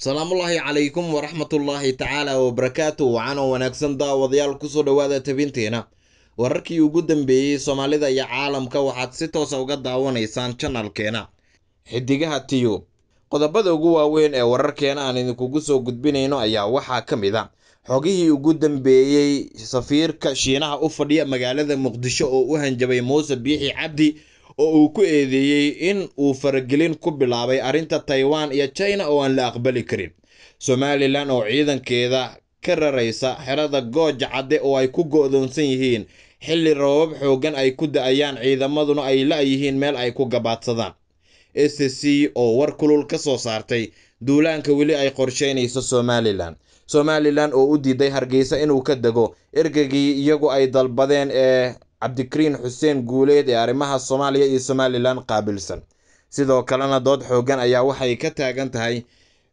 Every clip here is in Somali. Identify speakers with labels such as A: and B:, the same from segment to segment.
A: asalaamullaahi calaykum waraxmatullaahi tacaala wabarakaatu wacaanoo wanaagsan daawadayaal kusoo dhowaada tebinteena wararkii ugu dambeeyey soomaalida iyo caalamka waxaad si toosa ah uga daawanaysaan janalkeena xidigaha tiyub qodobada ugu waaweyn ee wararkeena aan idinkugu soo gudbinayno ayaa waxaa ka mid a ah. xogihii ugu dambeeyey safiirka shiinaha u fadhiya magaalada muqdisho oo u hanjabay muuse biixi cabdi oo uu ku eedeeyey in uu faragelin ku bilaabay arrinta Taiwan iyo China oo aan la aqbali karin somalilan oo ciidankeeda ka raraysa xerada gooja cadde oo ay ku go-doonsan yihiin xilli roobab xooggan ay ku da'ayaan ciidamaduna ay la'yihiin meel ay ku gabaadsadaan s c oo war kulul ka soo saartay duulaanka weli ay qorshaynayso somalilan somalilan oo u diiday hargeysa inuu ka dego ergegii iyagu ay dalbadeen ee cabdikariin xuseen guuleed ee arrimaha soomaaliya iyo somalilan qaabilsan sidoo kalena dood xooggan ayaa waxay ka taagan tahay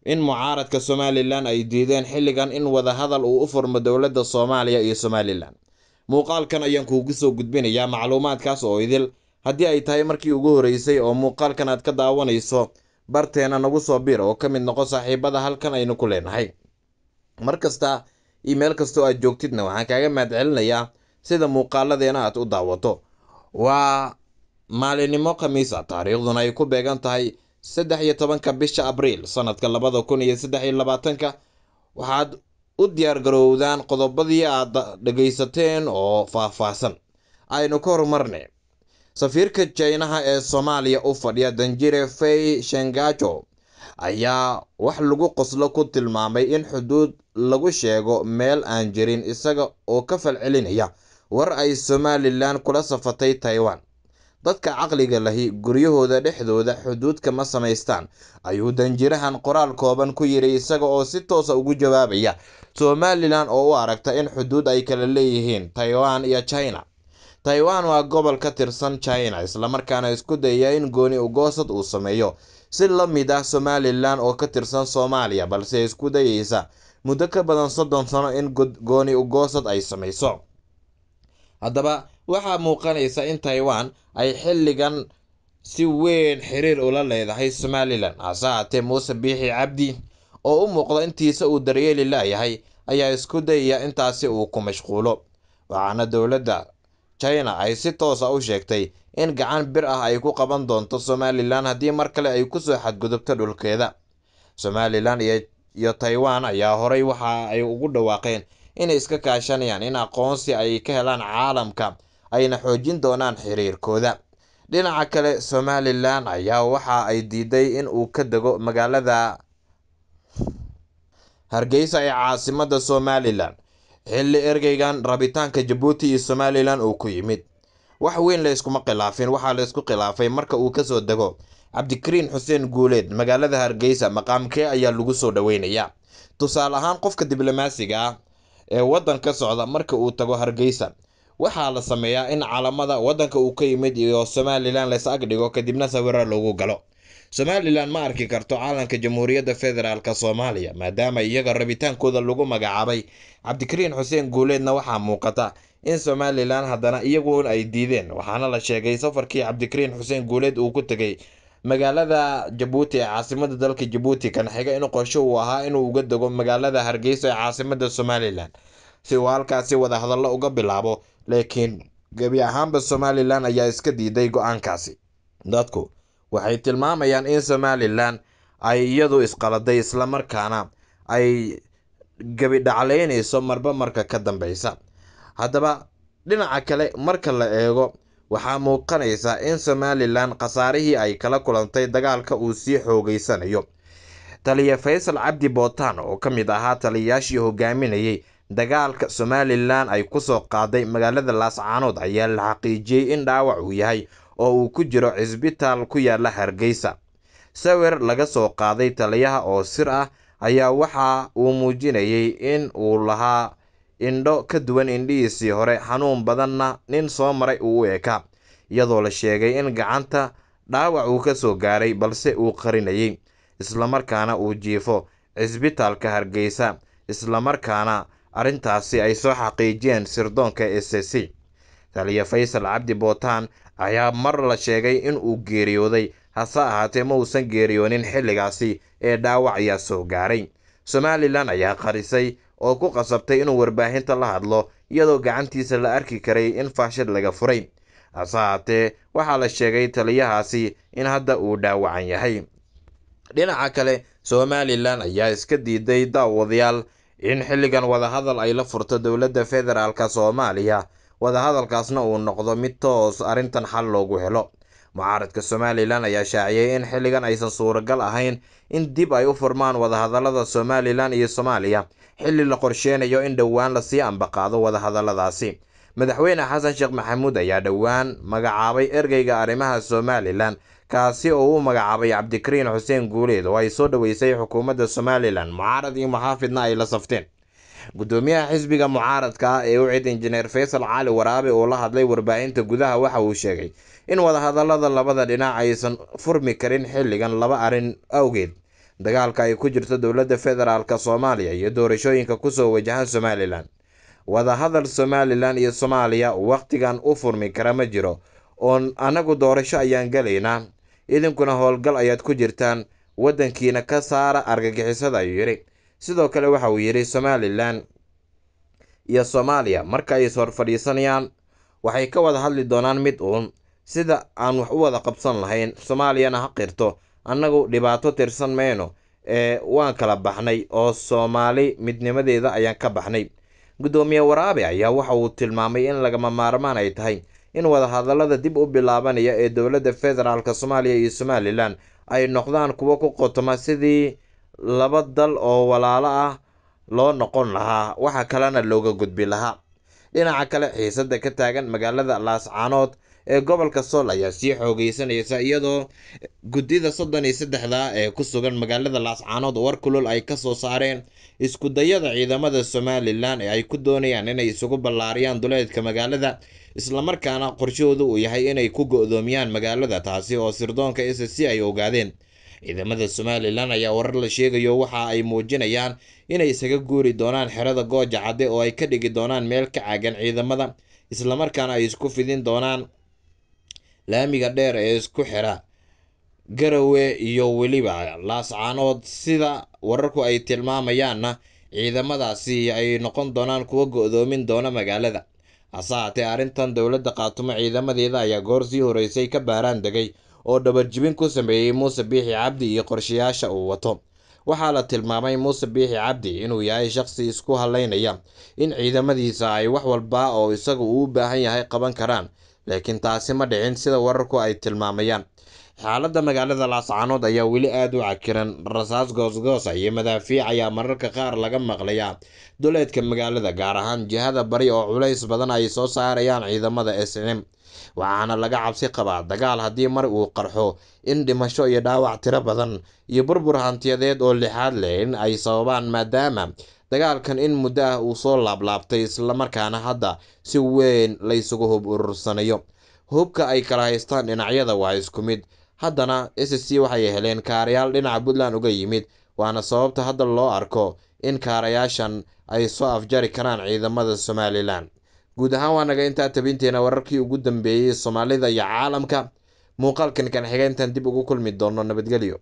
A: in mucaaradka somalilan ay diideen xilligan in wadahadal uu u furmo dowladda soomaaliya iyo somalilan muuqaalkan ayaan kuugu soo gudbinayaa macluumaadkaas oo idil haddii ay tahay markii ugu horreysay oo muuqaalkan aad ka daawanayso barteena nagu soo biir oo ka mid noqo saaxiibada halkan aynu ku leenahay mar kasta iyo meel kastoo aad joogtidna waxaan kaaga mahad celinayaa sida muuqaaladeena aad u daawato waa maalinimo khamiisa ah. taariikhduna ay ku beegan tahay saddex iyo tobanka bisha abriil sannadka labada kun iyo saddex iyo labaatanka waxaad u diyaargarowdaan qodobadii aad dhegaysateen oo faahfaahsan aynu ka horumarnay safiirka jaynaha ee soomaaliya u fadhiya danjire fey shengajo ayaa wax lagu qoslo ku tilmaamay in xuduud lagu sheego meel aan jirin isaga oo ka falcelinaya war ay somalilan kula safatay taiwan dadka caqliga lahi guryahooda dhexdooda xuduudka ma samaystaan ayuu danjirahan qoraal kooban ku yidhi isaga oo si toosa ugu jawaabaya somalilan oo u aragta in xuduud ay kala leeyihiin taiwan iyo china taiwan waa gobol ka tirsan china islamarkaana isku dayaya in gooni ugoosad uu sameeyo si la mid ah somalilan oo ka tirsan soomaaliya balse isku dayeysa muddo ka badan soddon sano in gooni ugoosad ay samayso Haddaba, waxaa muuqanaysa in Taiwan ay xilligan si weyn xiriir ula leedahay Somalilan. Hase haatee, Muuse Biixi Cabdi, oo u muuqda intiisa uu daryeeli laayahay, ayaa isku dayaya intaasi uu ku mashquulo. Waxaana dowladda China ay si toosa ah u sheegtay in gacan bir ah ay ku qaban doonto Somalilan haddii mar kale ay kusoo xadgudubto dhulkeeda. Somalilan iyo Taiwan ayaa horay waxa ay ugu dhawaaqeen inay iska kaashanayaan in aqoonsi ay ka helaan caalamka ayna xoojin doonaan xiriirkooda dhinaca kale somalilan ayaa waxa ay diiday in uu ka dego magaalada hargeysa ee caasimada somalilan xilli ergeygan rabitaanka jabuuti iyo somalilan uu ku yimid wax weyn layskuma khilaafin waxaa laysku khilaafay marka uu kasoo dego cabdikariin xuseen guuleed magaalada hargeysa maqaamkee ayaa lagu soo dhoweynayaa tusaale ahaan qofka diblomaasiga ah ee waddan ka socda marka uu tago hargeysa waxaa la sameeyaa in calamada waddanka uu ka yimid iyo somalilan lays ag dhigo kadibna sawira lagu galo somalilan ma arki karto calanka jamhuuriyadda federaalk soomaaliya maadaama iyaga rabitaankooda lagu magacaabay cabdikariin xuseen guuleedna waxaa muuqata in somalilan haddana iyaguun ay diideen waxaana la sheegay safarkii cabdikariin xuseen guuleed uu ku tegay magaalada jabuuti ee caasimada dalka jabuuti kan xiga in qorsho uu ahaa inuu uga dego magaalada hargeysa ee caasimada somalilan si uu halkaasi wadahadallo uga bilaabo laakiin gebi ahaanba somalilan ayaa iska diiday go-aankaasi dadku waxay tilmaamayaan in somalilan ay iyadu isqaladay islamarkaana ay gebi dhacleynayso marba marka ka dambeysa haddaba dhinaca kale marka la eego waxaa muuqanaysa in somalilan khasaarihii ay kala kulantay dagaalka uu sii xoogaysanayo taliya faysal cabdi bootaan oo ka mid ahaa taliyayaashii hogaaminayay dagaalka somalilan ay ku soo qaaday magaalada laascaanood ayaa la xaqiijiyey in dhaawac uu yahay oo uu ku jiro cisbitaal ku yaala hargeysa sawir laga soo qaaday taliyaha oo sir ah ayaa waxa uu muujinayay in uu lahaa indho ka duwan indhihiisii hore xanuun badanna nin soo maray uu u ekaa iyadoo la sheegay in gacanta dhaawac uu ka soo gaaray balse uu qarinayay islamarkaana uu jiifo cisbitaalka hargeysa islamarkaana arrintaasi ay soo xaqiijiyeen sirdoonka s c taliya faysal cabdi bootaan ayaa mar la sheegay in uu geeriyooday hase ahaatee ma uusan geeriyoonin xilligaasi ee dhaawac ayaa soo gaaray somalilan ayaa qarisay oo ku qasabtay inuu warbaahinta la hadlo iyadoo gacantiisa la arki karay in faashid laga furay hase haatee waxaa la sheegay taliyahaasi in hadda uu dhaawacan yahay dhinaca kale somalilan ayaa iska diiday daawadayaal in xilligan wadahadal ay la furto dowladda federaalk soomaaliya wadahadalkaasna uu noqdo mid toos arrintan xal loogu helo mucaaradka somalilan ayaa shaaciyey in xilligan aysan suuragal ahayn in dib ay u furmaan wadahadallada somalilan iyo soomaaliya xilli la qorsheynayo in dhowaan lasii ambaqaado wadahadalladaasi madaxweyne xasan sheekh maxamuud ayaa dhowaan magacaabay ergeyga arrimaha somalilan kaasi oo u magacaabay cabdikariin xuseen guuleed oo ay soo dhoweysay xukuumadda somalilan mucaarad iyo muxaafidna ay la safteen gudoomiyaha xisbiga mucaaradka ah ee u cid injineer faysal cali waraabe oo la hadlay warbaahinta gudaha waxa uu sheegay in wadahadalada labada dhinac aysan furmi karin xilligan laba arrin awgeed dagaalka ay ku jirto dowladda federaalk soomaaliya iyo doorashooyinka kusoo wajahan somalilan wadahadal somalilan iyo soomaaliya wakhtigan u furmi kara ma jiro oon annagu doorasho ayaan galaynaa idinkuna howlgal ayaad ku jirtaan waddankiina ka saara argagixisada ayuu yidhi sidoo kale waxa uu yidhi somalilan iyo soomaaliya marka ay is horfadhiisanayaan waxay ka wada hadli doonaan mid uun sida aan wax u wada qabsan lahayn soomaaliyana ha qirto annagu dhibaato tirsan mayno ee waan kala baxnay oo soomaali midnimadeeda ayaan ka baxnay guddoomiye waraabe ayaa waxa uu tilmaamay in lagama maarmaan ay tahay in wadahadallada dib u bilaabanaya ee dowladda federaalk soomaaliya iyo somalilan ay noqdaan kuwo ku qotoma sidii laba dal oo walaalo ah loo noqon lahaa waxa kalena looga gudbi lahaa dhinaca kale xiisadda ka taagan magaalada laascaanood ee gobolka sool ayaa sii xoogeysanaysa iyadoo guddida soddon iyo saddexda ee ku sugan magaalada laascaanood war kulul ay kasoo saareen iskudayada ciidamada somalilan ee ay ku doonayaan inay isugu ballaariyaan duleedka magaalada islamarkaana qorshahoodu uu yahay inay ku go-doomiyaan magaalada taasi oo sirdoonka s c ay ogaadeen ciidamada somalilan ayaa warar la sheegayo waxa ay muujinayaan inay isaga guuri doonaan xerada gooja cadde oo ay ka dhigi doonaan meel ka caagan ciidamada islamarkaana ay isku fidin doonaan laamiga dheer ee isku xira garawe iyo weliba laascaanood sida wararku ay tilmaamayaanna ciidamadaasi ay noqon doonaan kuwa go-doomin doona magaalada hase haatee arrintan dowladda qaatumo ciidamadeeda ayaa goor sii horeysay ka baaraan degay oo dhabarjibin ku sameeyey muuse biixi cabdi iyo qorshayaasha uu wato waxaa la tilmaamay muuse biixi cabdi inuu yahay shaqsi isku halaynaya in ciidamadiisa ay wax walba oo isagu uu u baahan yahay qaban karaan laakiin taasi ma dhicin sida wararku ay tilmaamayaan xaaladda magaalada laascanood ayaa weli aada u cakiran rasaas goosgoosa iyo madaafiic ayaa mararka qaar laga maqlayaa duleedka magaalada gaar ahaan jihada bari oo culays badan ay soo saarayaan ciidamada s m waxaana laga cabsi qabaa dagaal haddii mar uu qarxo in dhimasho iyo dhaawac tiro badan iyo burbur hantiyadeed oo lixaad leh in ay sababaan maadaama dagaalkan in muddo ah uu soo laablaabtay islamarkaana hadda si weyn laysugu hub urursanayo hubka ay kala haystaan dhinacyada waa isku mid haddana s c waxay heleen kaarayaal dhinaca puntland uga yimid waana sababta hadda loo arko in kaarayaashan ay soo afjari karaan ciidamada somalilan guud ahaan waa naga intaa tabinteena wararkii ugu dambeeyey soomaalida iyo caalamka muuqaalkan kan xigeentan dib ugu kulmi doono nabadgelyo